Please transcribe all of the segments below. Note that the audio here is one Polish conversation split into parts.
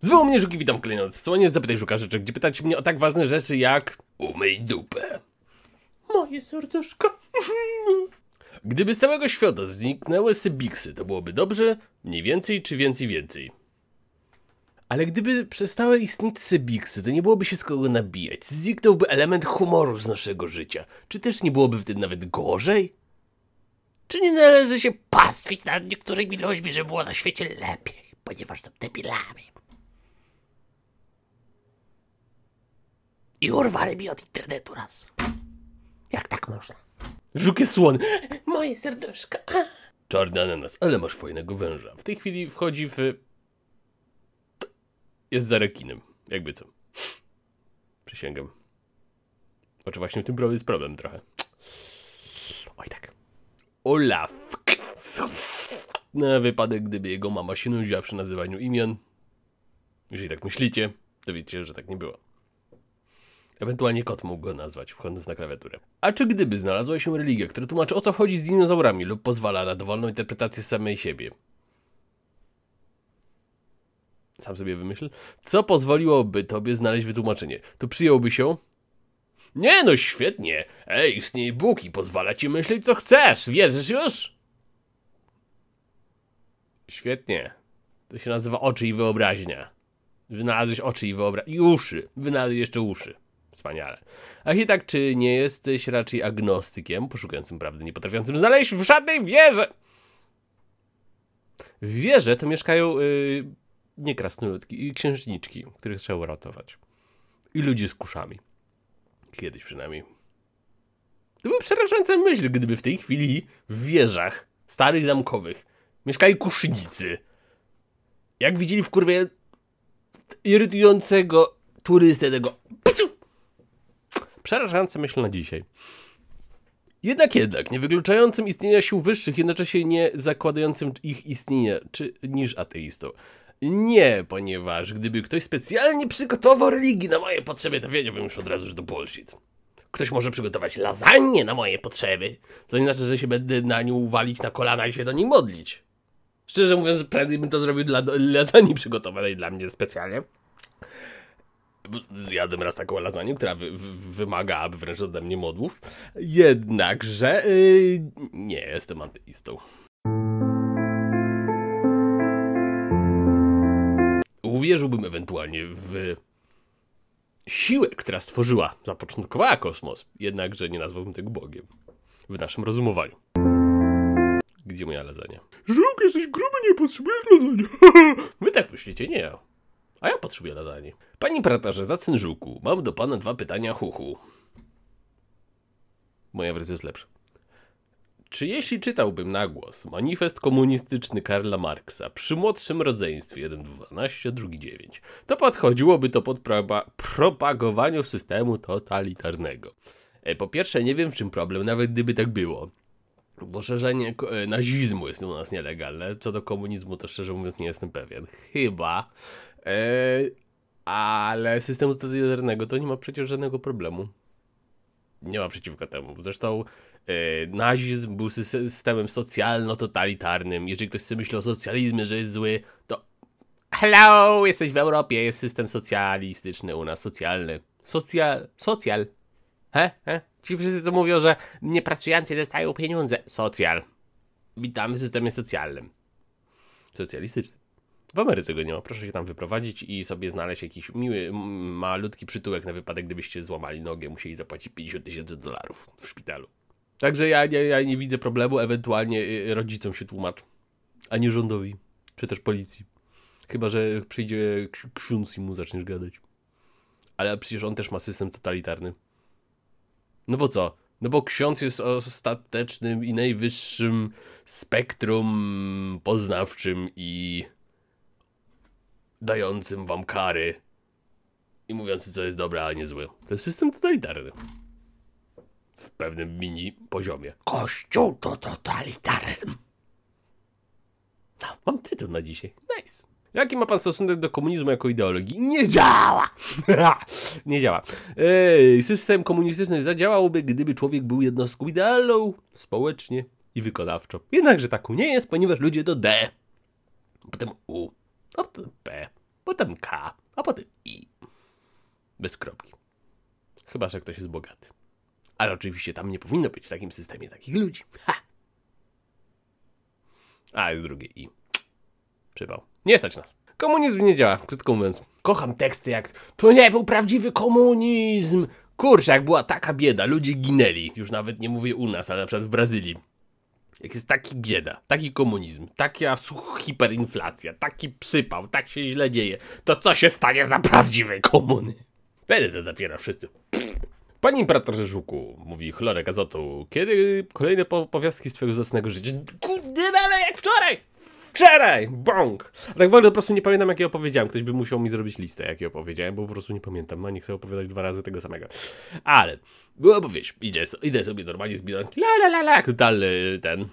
Zwołał mnie Żuki, witam kolejny odsłonie, zapytaj Żuka rzeczy, gdzie pytać mnie o tak ważne rzeczy jak... Umyj dupę. Moje serduszko. Gdyby z całego świata zniknęły sybiksy, to byłoby dobrze, mniej więcej czy więcej więcej. Ale gdyby przestały istnieć sybiksy, to nie byłoby się z kogo nabijać. Zniknąłby element humoru z naszego życia. Czy też nie byłoby wtedy nawet gorzej? Czy nie należy się pastwić nad niektórymi ludźmi, żeby było na świecie lepiej, ponieważ są debilami? i urwali mi od internetu raz. Jak tak można? Żukie słon. Moje serduszko. Czarny ananas, ale masz fajnego węża. W tej chwili wchodzi w... Jest za rekinem, jakby co. Przysięgam. Znaczy właśnie w tym problem jest problem trochę. Oj tak. Olaf. Na wypadek, gdyby jego mama się nudziła przy nazywaniu imion. Jeżeli tak myślicie, to wiecie, że tak nie było. Ewentualnie kot mógł go nazwać, wchodząc na klawiaturę. A czy gdyby znalazła się religia, która tłumaczy o co chodzi z dinozaurami lub pozwala na dowolną interpretację samej siebie? Sam sobie wymyśl. Co pozwoliłoby tobie znaleźć wytłumaczenie? To przyjąłby się... Nie no, świetnie! Ej, istnieje Bóg i pozwala ci myśleć co chcesz, wierzysz już? Świetnie. To się nazywa oczy i wyobraźnia. Wynalazłeś oczy i wyobraźnia. I uszy. Wynalazłeś jeszcze uszy. Wspaniale. Architekt, czy nie jesteś raczej agnostykiem, poszukującym prawdy, nie potrafiącym znaleźć w żadnej wierze? W wierze to mieszkają yy, nie krasnoludki i y, księżniczki, których trzeba uratować. I ludzie z kuszami. Kiedyś przynajmniej. To były przerażające myśl, gdyby w tej chwili w wieżach starych zamkowych mieszkali kusznicy. Jak widzieli w kurwie irytującego turystę tego Przerażające myśl na dzisiaj. Jednak jednak, niewykluczającym istnienia sił wyższych, jednocześnie nie zakładającym ich istnienia, czy niż ateistą. Nie, ponieważ gdyby ktoś specjalnie przygotował religii na moje potrzeby, to wiedziałbym już od razu, że to bullshit. Ktoś może przygotować lasagne na moje potrzeby, to nie znaczy, że się będę na nią uwalić na kolana i się do niej modlić. Szczerze mówiąc, prędzej bym to zrobił dla lasagne przygotowanej dla mnie specjalnie. Zjadłem raz taką lasagne, która wy, wy, wymaga wręcz ode mnie modłów. Jednakże yy, nie jestem antyistą. Uwierzyłbym ewentualnie w siłę, która stworzyła, zapoczątkowała kosmos, jednakże nie nazwałbym tego Bogiem w naszym rozumowaniu. Gdzie moja lasagne? Żółk, jesteś gruby, nie potrzebujesz lasagne. Wy tak myślicie, nie ja. A ja potrzebuję lasagne. Pani pratarze, za cynżuku, mam do pana dwa pytania huhu. Moja wersja jest lepsza. Czy jeśli czytałbym na głos manifest komunistyczny Karla Marksa przy młodszym rodzeństwie 1.12, 2.9, to podchodziłoby to pod propagowaniu systemu totalitarnego? E, po pierwsze, nie wiem w czym problem, nawet gdyby tak było. Bo szerzenie e, nazizmu jest u nas nielegalne. Co do komunizmu, to szczerze mówiąc nie jestem pewien. Chyba. E, ale systemu totalitarnego to nie ma przecież żadnego problemu. Nie ma przeciwko temu. Zresztą yy, nazizm był systemem socjalno-totalitarnym. Jeżeli ktoś sobie myśli o socjalizmie, że jest zły, to hello, jesteś w Europie, jest system socjalistyczny u nas, socjalny. Socjal, socjal, He? He? Ci wszyscy, co mówią, że niepracujący dostają pieniądze. Socjal. Witamy w systemie socjalnym. Socjalistycznym. W Ameryce go nie ma. Proszę się tam wyprowadzić i sobie znaleźć jakiś miły, malutki przytułek na wypadek, gdybyście złamali nogę, musieli zapłacić 50 tysięcy dolarów w szpitalu. Także ja, ja, ja nie widzę problemu, ewentualnie y, y, rodzicom się tłumacz, a nie rządowi, czy też policji. Chyba, że przyjdzie ksiądz i mu zaczniesz gadać. Ale przecież on też ma system totalitarny. No bo co? No bo ksiądz jest ostatecznym i najwyższym spektrum poznawczym i dającym wam kary i mówiący, co jest dobre, a nie złe. To jest system totalitarny. W pewnym mini poziomie. Kościół to totalitaryzm. No, mam tytuł na dzisiaj. Nice. Jaki ma pan stosunek do komunizmu jako ideologii? Nie działa! nie działa. Ej, system komunistyczny zadziałałby, gdyby człowiek był jednostką idealną, społecznie i wykonawczo. Jednakże taką nie jest, ponieważ ludzie to D, potem U, a potem P, potem K, a potem I. Bez kropki. Chyba, że ktoś jest bogaty. Ale oczywiście tam nie powinno być w takim systemie takich ludzi. Ha! A, jest drugie I. Przypał. Nie stać nas. Komunizm nie działa, krótko mówiąc. Kocham teksty jak to nie był prawdziwy komunizm. Kurczę, jak była taka bieda, ludzie ginęli. Już nawet nie mówię u nas, ale na przykład w Brazylii. Jak jest taki bieda, taki komunizm, taka hiperinflacja, taki przypał, tak się źle dzieje, to co się stanie za prawdziwe komuny? Wtedy to dopiero wszyscy. Panie imperatorze Żuku, mówi chlorek azotu, kiedy kolejne po powiastki z twojego zasnego życia? Kurde, dalej jak wczoraj! wczoraj! Bąk! tak w ogóle po prostu nie pamiętam, jak je opowiedziałem. Ktoś by musiał mi zrobić listę, jak je opowiedziałem, bo po prostu nie pamiętam. No nie chcę opowiadać dwa razy tego samego. Ale była powieść. Idę, idę sobie normalnie z bilanki. La la la la, totalny y, ten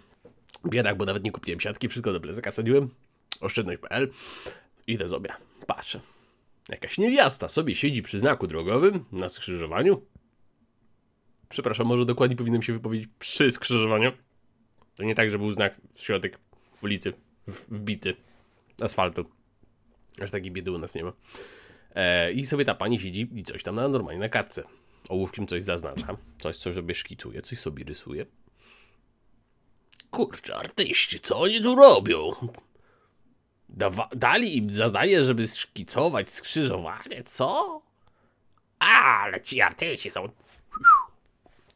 biedak, bo nawet nie kupiłem siatki. Wszystko do plecaka wsadziłem. Oszczędność.pl Idę sobie. Patrzę. Jakaś niewiasta sobie siedzi przy znaku drogowym na skrzyżowaniu. Przepraszam, może dokładnie powinienem się wypowiedzieć przy skrzyżowaniu. To nie tak, że był znak w środek ulicy wbity asfaltu. Aż takiej biedy u nas nie ma. E, I sobie ta pani siedzi i coś tam na, normalnie na kartce. Ołówkiem coś zaznacza, coś, co sobie szkicuje, coś sobie rysuje. Kurczę, artyści, co oni tu robią? Dawa dali im zadanie, żeby szkicować skrzyżowanie, co? A, ale ci artyści są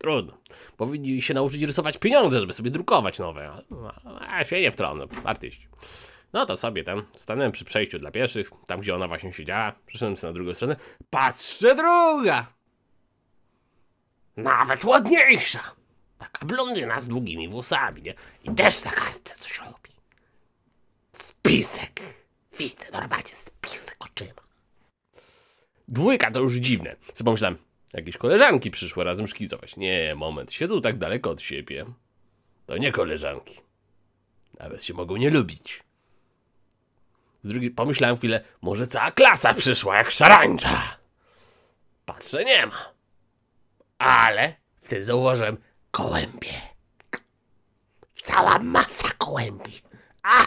Trudno. Powinni się nauczyć rysować pieniądze, żeby sobie drukować nowe. A się nie wtrącę, artyści. No to sobie tam stanąłem przy przejściu dla pieszych, tam gdzie ona właśnie siedziała. Przyszedłem sobie na drugą stronę. Patrzę, druga! Nawet ładniejsza! Taka blondyna z długimi włosami, nie? I też na kartce coś robi. Spisek! Widzę, normalnie spisek oczyma. Dwójka to już dziwne. co pomyślałem, Jakieś koleżanki przyszły razem szkicować. Nie, moment, siedzą tak daleko od siebie. To nie koleżanki. Nawet się mogą nie lubić. Z drugiej pomyślałem chwilę, może cała klasa przyszła jak szarańcza. Patrzę, nie ma. Ale wtedy zauważyłem kołębie. Cała masa kołębi. A!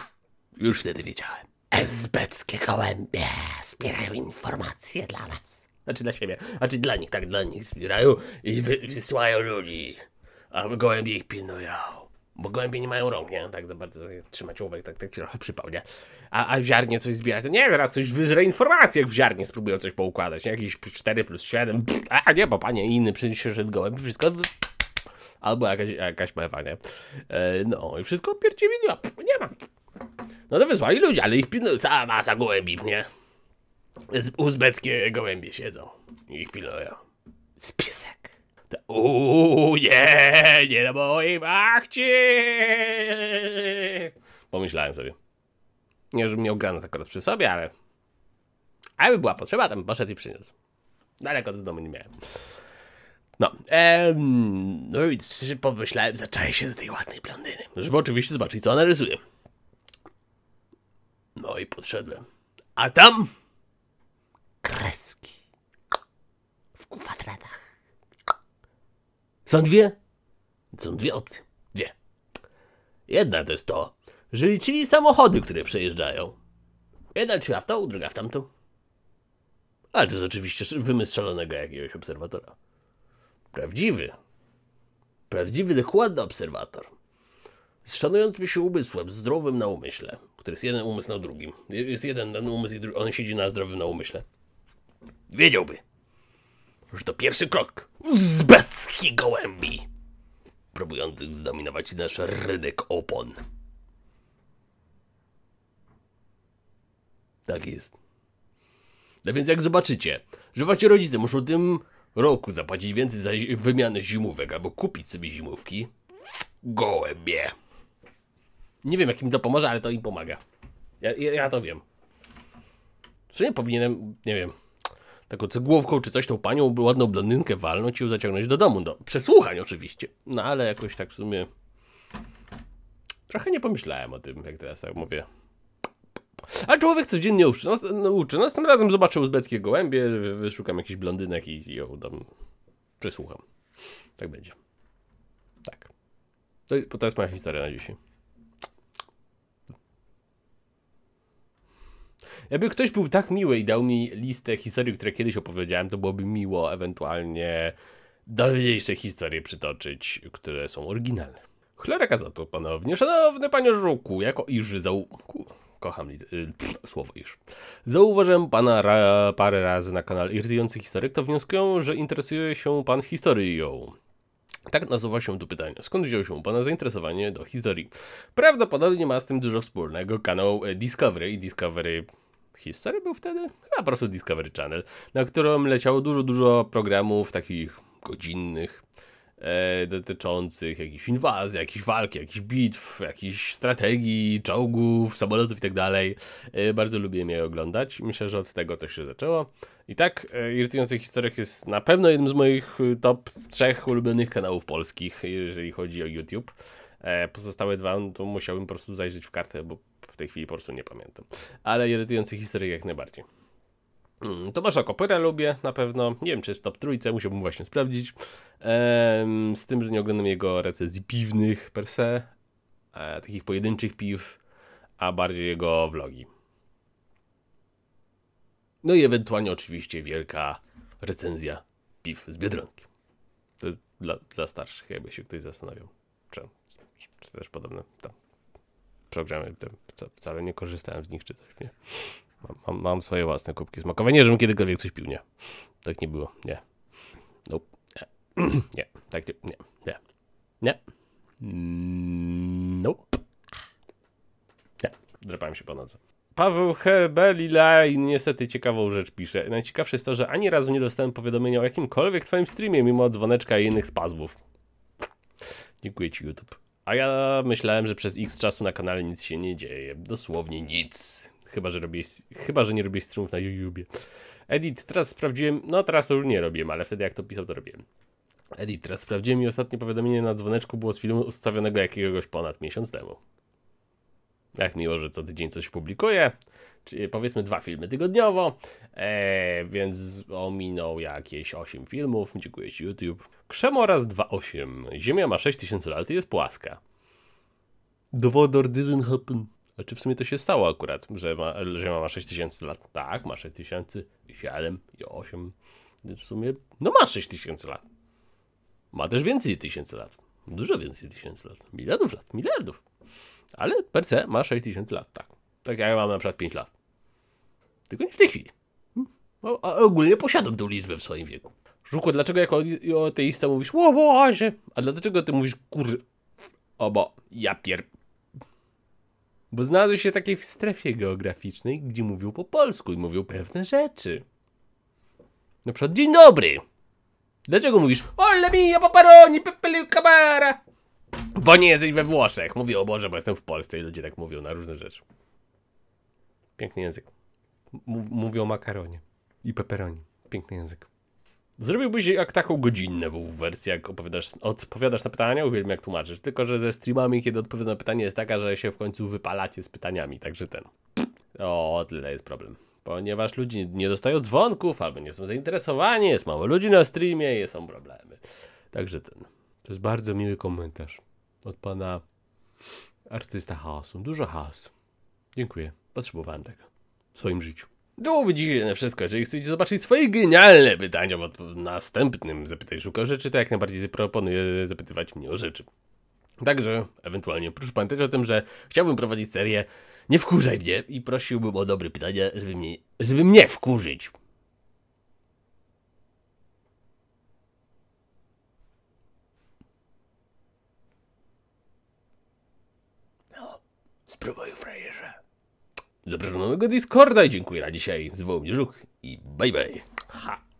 Już wtedy wiedziałem. Esbeckie kołębie zbierają informacje dla nas. Znaczy dla siebie. Znaczy dla nich, tak, dla nich zbierają i wy, wysyłają ludzi. A gołębie ich pilnują. Bo gołębie nie mają rąk, nie? Tak za bardzo trzymać ołówek, tak, tak trochę przypał, nie? A, a w ziarnie coś zbierać, to nie, zaraz coś wyżre informacje, jak w ziarnie spróbują coś poukładać, nie? Jakieś 4 plus 7, pff, a nie, bo panie, inny że gołębi, wszystko... Albo jakaś, jakaś mewa, nie? E, no i wszystko pierdziewili, nie ma. No to wysłali ludzi, ale ich pilnują cała masa gołębi, nie? uzbeckie gołębie siedzą i ich pilnują. Spisek. Uuu, nie, nie na mojej achcie. Pomyślałem sobie. Nie, żebym miał granat tak akurat przy sobie, ale... Ale by była potrzeba, tam poszedł i przyniósł. Daleko do domu nie miałem. No, em, no i pomyślałem, zaczaję się do tej ładnej blondyny, no, żeby oczywiście zobaczyć, co ona rysuje. No i podszedłem. A tam kreski w kwadratach. Są dwie? Są dwie opcje. Dwie. Jedna to jest to, że liczyli samochody, które przejeżdżają. Jedna liczyła w tą, druga w tamtą. Ale to jest oczywiście wymysł szalonego jakiegoś obserwatora. Prawdziwy. Prawdziwy, dokładny obserwator. Z szanującym się umysłem, zdrowym na umyśle, który jest jeden umysł na drugim. Jest jeden, ten umysł i on siedzi na zdrowym na umyśle wiedziałby, że to pierwszy krok uzbeckich gołębi, próbujących zdominować nasz rynek opon. Tak jest. No więc jak zobaczycie, że wasi rodzice muszą w tym roku zapłacić więcej za wymianę zimówek albo kupić sobie zimówki, gołębie. Nie wiem, jak im to pomoże, ale to im pomaga. Ja, ja, ja to wiem. Co nie powinienem, nie wiem, taką cegłówką czy coś tą panią ładną blondynkę walnąć i ją zaciągnąć do domu. Do no, przesłuchań oczywiście. No ale jakoś tak w sumie trochę nie pomyślałem o tym, jak teraz tak mówię. A człowiek codziennie uczy. Nas, no, no, uczy. Następnym razem zobaczę uzbeckie gołębie, wyszukam jakiś blondynek i, ją dam. Przesłucham. Tak będzie. Tak. To, to jest moja historia na dzisiaj. Jakby ktoś był tak miły i dał mi listę historii, które kiedyś opowiedziałem, to byłoby miło ewentualnie dawniejsze historie przytoczyć, które są oryginalne. Chlera za to ponownie. Szanowny panie Żuku, jako iż zau... Kocham y, Pff, słowo iż. Zauważyłem pana ra... parę razy na kanale Irytujący Historyk, to wnioskują, że interesuje się pan historią. Tak nasuwa się tu pytanie, skąd wziął się Pana zainteresowanie do historii? Prawdopodobnie ma z tym dużo wspólnego kanał e, Discovery i Discovery History był wtedy? Chyba po prostu Discovery Channel, na którym leciało dużo, dużo programów takich godzinnych, e, dotyczących jakichś inwazji, jakichś walk, jakichś bitw, jakichś strategii, czołgów, samolotów itd. Tak dalej. E, bardzo lubiłem je oglądać. Myślę, że od tego to się zaczęło. I tak, e, Irytujących Historiach jest na pewno jednym z moich e, top trzech ulubionych kanałów polskich, jeżeli chodzi o YouTube. E, pozostałe dwa, no to musiałbym po prostu zajrzeć w kartę, bo w tej chwili po prostu nie pamiętam. Ale irytujący historyk jak najbardziej. Mm, Tomasza Kopyra lubię na pewno. Nie wiem, czy jest top trójce, musiałbym właśnie sprawdzić. Ehm, z tym, że nie oglądam jego recenzji piwnych per se, e, takich pojedynczych piw, a bardziej jego vlogi. No i ewentualnie oczywiście wielka recenzja piw z Biedronki. To jest dla, dla starszych, jakby się ktoś zastanawiał. Czy, czy też podobne. Tam programy, wcale nie korzystałem z nich czy coś, nie? Mam, mam, swoje własne kubki smakowe, nie żebym kiedykolwiek coś pił, nie. Tak nie było, nie. Nope. nie, tak nie, nie, nie, nie, nope. Nie, drapałem się po nodze. Paweł Herbelilaj niestety ciekawą rzecz pisze. Najciekawsze jest to, że ani razu nie dostałem powiadomienia o jakimkolwiek twoim streamie, mimo dzwoneczka i innych spazmów. Dziękuję ci YouTube. A ja myślałem, że przez x czasu na kanale nic się nie dzieje. Dosłownie nic. Chyba, że, robię, chyba, że nie robię streamów na YouTube. Edit, teraz sprawdziłem, no teraz to już nie robię, ale wtedy jak to pisał, to robiłem. Edit, teraz sprawdziłem i ostatnie powiadomienie na dzwoneczku było z filmu ustawionego jakiegoś ponad miesiąc temu. Jak miło, że co tydzień coś publikuję czyli e, powiedzmy dwa filmy tygodniowo, e, więc ominął jakieś 8 filmów, dziękuję Ci YouTube. Krzemoraz 2.8. Ziemia ma 6000 lat i jest płaska. The water didn't happen. A czy w sumie to się stało akurat, że ma, Ziemia ma 6000 lat? Tak, ma 6000, 7 i 8. W sumie, no ma 6000 lat. Ma też więcej tysięcy lat. Dużo więcej tysięcy lat. Miliardów lat, miliardów. Ale per se ma 6000 lat, tak. Tak jak ja mam na przykład 5 lat. Tylko nie w tej chwili. Hmm? A ogólnie posiadam tą liczbę w swoim wieku. Żuko, dlaczego jako ateista mówisz o Boże, a dlaczego ty mówisz kur... O bo, ja pier... Bo znalazłeś się takiej w strefie geograficznej, gdzie mówił po polsku i mówił pewne rzeczy. Na przykład dzień dobry. Dlaczego mówisz Ole mia paparoni pepeliu kamara? Bo nie jesteś we Włoszech. Mówię o Boże, bo jestem w Polsce i ludzie tak mówią na różne rzeczy. Piękny język. M- mówię o makaronie i peperoni. Piękny język. Zrobiłbyś jak taką godzinną wersję, jak opowiadasz, odpowiadasz na pytania, uwielbiam jak tłumaczysz. Tylko, że ze streamami, kiedy odpowiada na pytanie, jest taka, że się w końcu wypalacie z pytaniami, także ten. O, tyle jest problem. Ponieważ ludzie nie dostają dzwonków, albo nie są zainteresowani, jest mało ludzi na streamie i są problemy. Także ten. To jest bardzo miły komentarz od pana artysta chaosu. Dużo chaosu. Dziękuję. Potrzebowałem tego w swoim życiu. Byłoby dziwne wszystko. Jeżeli chcecie zobaczyć swoje genialne pytania w następnym Zapytaj Szuka rzeczy, to jak najbardziej zaproponuję zapytywać mnie o rzeczy. Także, ewentualnie, proszę pamiętać o tym, że chciałbym prowadzić serię Nie wkurzaj mnie i prosiłbym o dobre pytania, żeby mnie, żeby mnie wkurzyć. No, spróbuj frajerze. Zapraszam zaproszonego Discorda i dziękuję na dzisiaj. Zwołał mnie Żuk i bye bye. Ha.